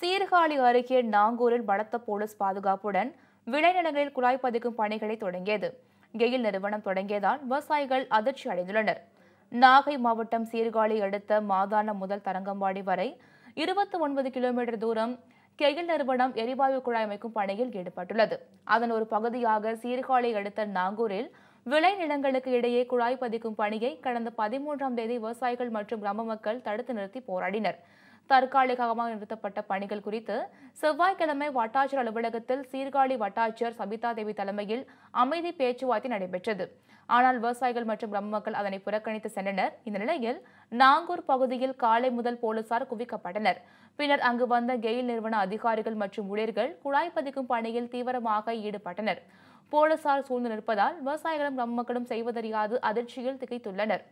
சீர்காழி அருகே நாங்கூரில் பலத்த போலீஸ் பாதுகாப்புடன் விளைநிலங்களில் குழாய் பதிக்கும் பணிகளை தொடங்கியது கெயில் நிறுவனம் தொடங்கியதால் விவசாயிகள் அதிர்ச்சி அடைந்துள்ளனர் நாகை மாவட்டம் சீர்காழி அடுத்த மாதான முதல் தரங்கம்பாடி வரை இருபத்தி ஒன்பது கிலோமீட்டர் தூரம் கெயில் நிறுவனம் எரிவாயு குழாய் அமைக்கும் பணியில் ஈடுபட்டுள்ளது அதன் ஒரு பகுதியாக சீர்காழி அடுத்த நாங்கூரில் விளை நிலங்களுக்கு இடையே குழாய் பதிக்கும் பணியை கடந்த பதிமூன்றாம் தேதி விவசாயிகள் மற்றும் கிராம மக்கள் தடுத்து நிறுத்தி போராடினர் தற்காலிகமாக நிறுத்தப்பட்ட பணிகள் குறித்து செவ்வாய்க்கிழமை வட்டாட்சியர் அலுவலகத்தில் சீர்காழி வட்டாட்சியர் சபிதா தேவி தலைமையில் அமைதி பேச்சுவார்த்தை நடைபெற்றது ஆனால் விவசாயிகள் மற்றும் கிராம மக்கள் அதனை புறக்கணித்து சென்றனர் இந்த நிலையில் நாங்கூர் பகுதியில் காலை முதல் போலீசார் குவிக்கப்பட்டனர் பின்னர் அங்கு வந்த கெயில் நிறுவன அதிகாரிகள் மற்றும் ஊழியர்கள் குழாய் பதிக்கும் பணியில் தீவிரமாக ஈடுபட்டனர் போலீசார் சூழ்ந்து நிற்பதால் விவசாயிகளும் கிராம மக்களும் செய்வதறியாது அதிர்ச்சியில் திகைத்துள்ளனர்